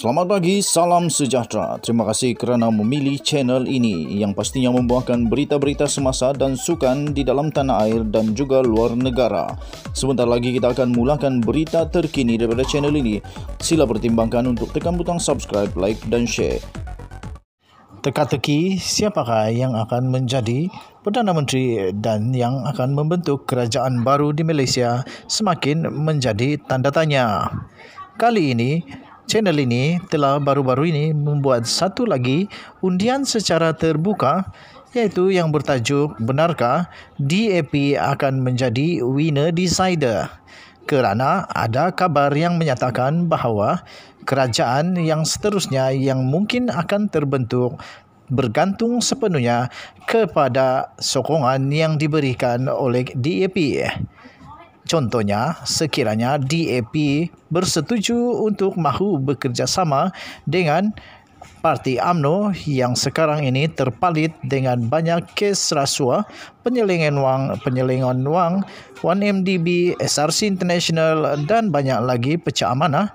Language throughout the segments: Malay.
Selamat pagi, salam sejahtera. Terima kasih kerana memilih channel ini yang pastinya membawakan berita-berita semasa dan sukan di dalam tanah air dan juga luar negara. Sebentar lagi kita akan mulakan berita terkini daripada channel ini. Sila pertimbangkan untuk tekan butang subscribe, like dan share. Teka-teki siapakah yang akan menjadi Perdana Menteri dan yang akan membentuk kerajaan baru di Malaysia semakin menjadi tanda tanya. Kali ini, channel ini telah baru-baru ini membuat satu lagi undian secara terbuka iaitu yang bertajuk Benarkah DAP akan menjadi winner decider? Kerana ada kabar yang menyatakan bahawa kerajaan yang seterusnya yang mungkin akan terbentuk bergantung sepenuhnya kepada sokongan yang diberikan oleh DAP. Contohnya, sekiranya DAP bersetuju untuk mahu bekerjasama dengan Parti AMNO yang sekarang ini terpalit dengan banyak kes rasuah, penyelingan wang, penyelingan wang, 1MDB, SRC International dan banyak lagi pecah amanah,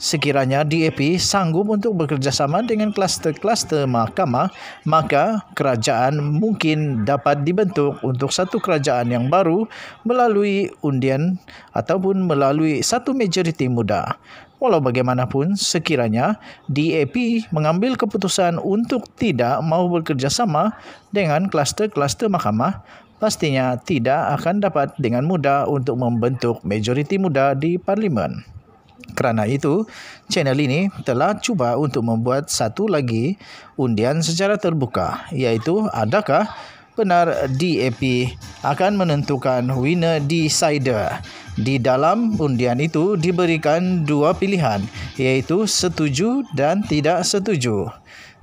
Sekiranya DAP sanggup untuk bekerjasama dengan kluster-kluster mahkamah, maka kerajaan mungkin dapat dibentuk untuk satu kerajaan yang baru melalui undian ataupun melalui satu majoriti muda. Walau bagaimanapun, sekiranya DAP mengambil keputusan untuk tidak mau bekerjasama dengan kluster-kluster mahkamah, pastinya tidak akan dapat dengan mudah untuk membentuk majoriti muda di parlimen. Kerana itu, channel ini telah cuba untuk membuat satu lagi undian secara terbuka, iaitu adakah benar DAP akan menentukan winner decider. Di dalam undian itu diberikan dua pilihan, iaitu setuju dan tidak setuju.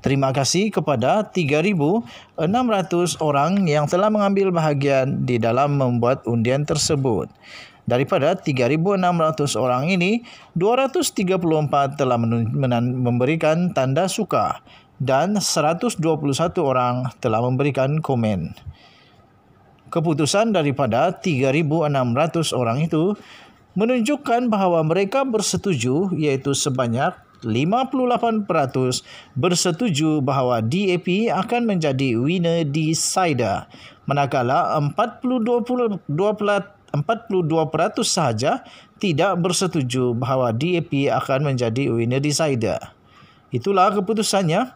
Terima kasih kepada 3,600 orang yang telah mengambil bahagian di dalam membuat undian tersebut. Daripada 3,600 orang ini, 234 telah memberikan tanda suka dan 121 orang telah memberikan komen. Keputusan daripada 3,600 orang itu menunjukkan bahawa mereka bersetuju iaitu sebanyak 58% bersetuju bahawa DAP akan menjadi winner decider, manakala 42 42% sahaja tidak bersetuju bahawa DAP akan menjadi winner decider. Itulah keputusannya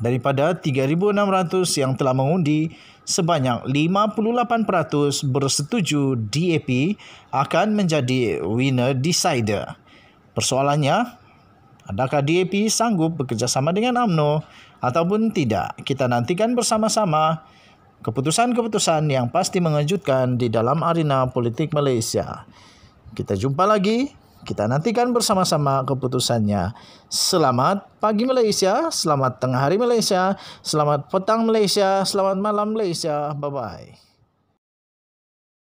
daripada 3600 yang telah mengundi sebanyak 58% bersetuju DAP akan menjadi winner decider. Persoalannya, adakah DAP sanggup bekerjasama dengan AMNO ataupun tidak? Kita nantikan bersama-sama. keputusan-keputusan yang pasti mengejutkan di dalam arena politik Malaysia. Kita jumpa lagi, kita nantikan bersama-sama keputusannya. Selamat pagi Malaysia, selamat tengah hari Malaysia, selamat petang Malaysia, selamat malam Malaysia. Bye-bye.